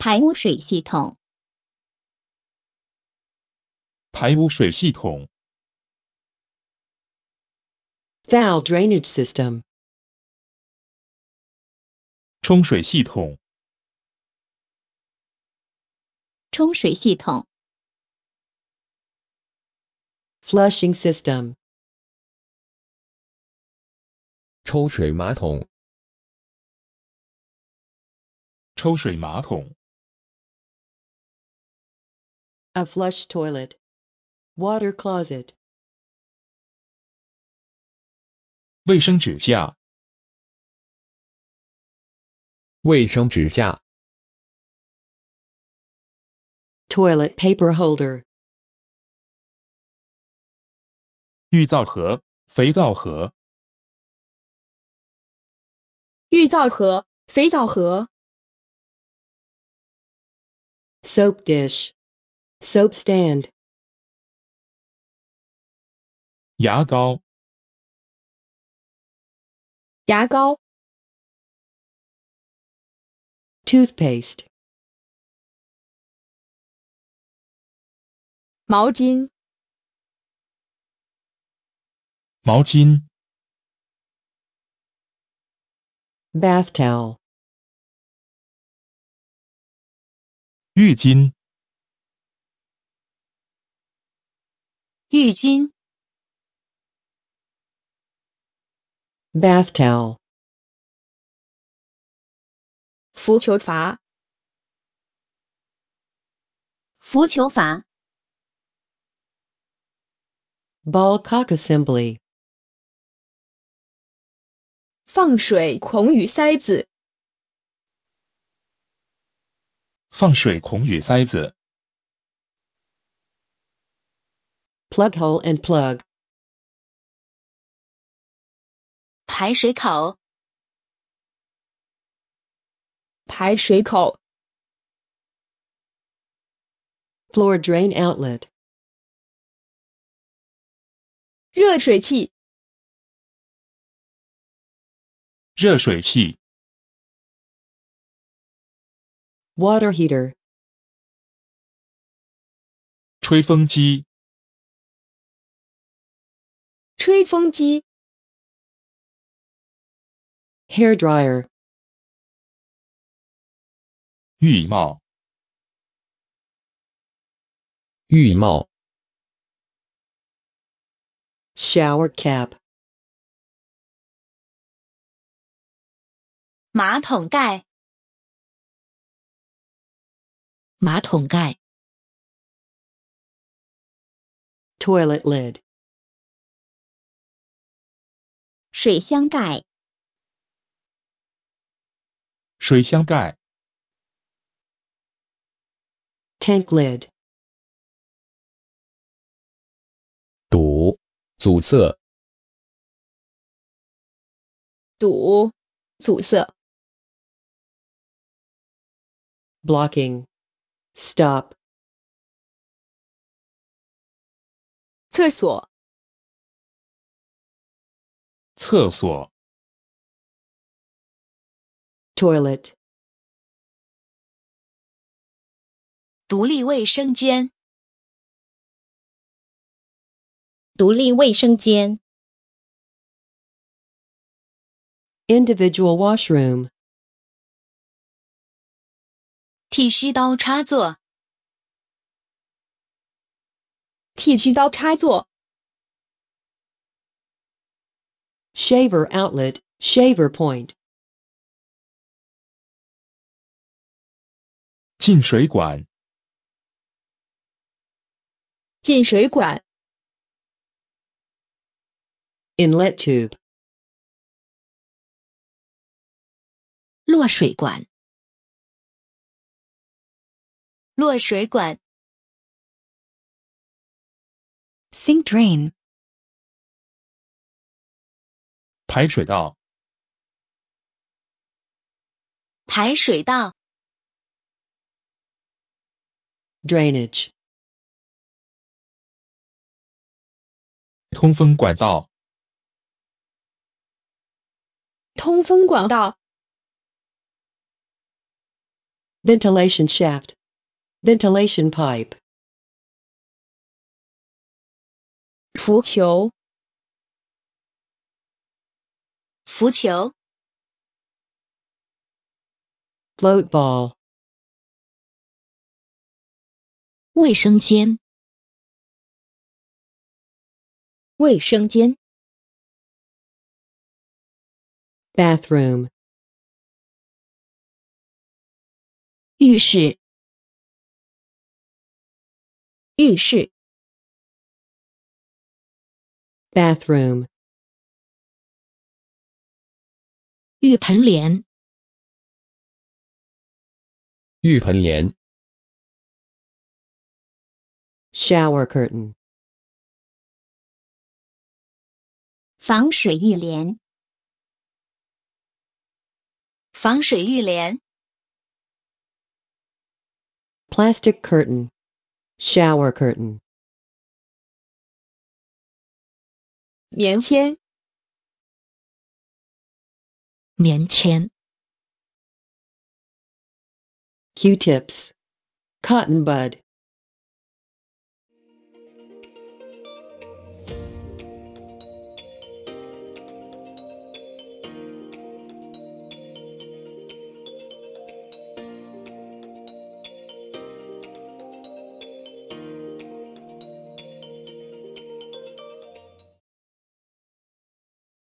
排污水系统，排污水系统 f o u l drainage system，冲水系统，冲水系统，flushing system，抽水马桶，抽水马桶。a flush toilet, water closet，卫生纸架，卫生纸架，toilet paper holder，浴皂盒、肥皂盒，浴皂盒、肥皂盒，soap dish。Soap stand. 牙膏，牙膏。Toothpaste. Bath towel. 浴巾，浴巾。Bath towel。浮球阀。浮球阀。Ball cock assembly。放水孔与塞子。放水孔与塞子。plug hole and plug. Floor drain outlet, Water heater, 吹风机，吹风机，hair dryer，浴帽，浴帽，shower cap，马桶盖，马桶盖，toilet lid。水箱盖，水箱盖，tank lid，堵，阻塞，堵，阻塞，blocking，stop，厕所。厕所，toilet，独立卫生间，独立卫生间，individual washroom，剃须刀插座，剃须刀插座。shaver outlet, shaver point. 进水管，进水管 inlet tube, sink drain, 排水道，排水道，drainage，通风管道，通风管道，ventilation shaft，ventilation pipe，浮球。浮球。Float ball。卫生间。卫生间。Bathroom。浴室。浴室。Bathroom。浴盆帘，浴盆帘，shower curtain，防水浴帘，防水浴帘，plastic curtain，shower curtain，棉签。棉签 Q-tips, cotton bud.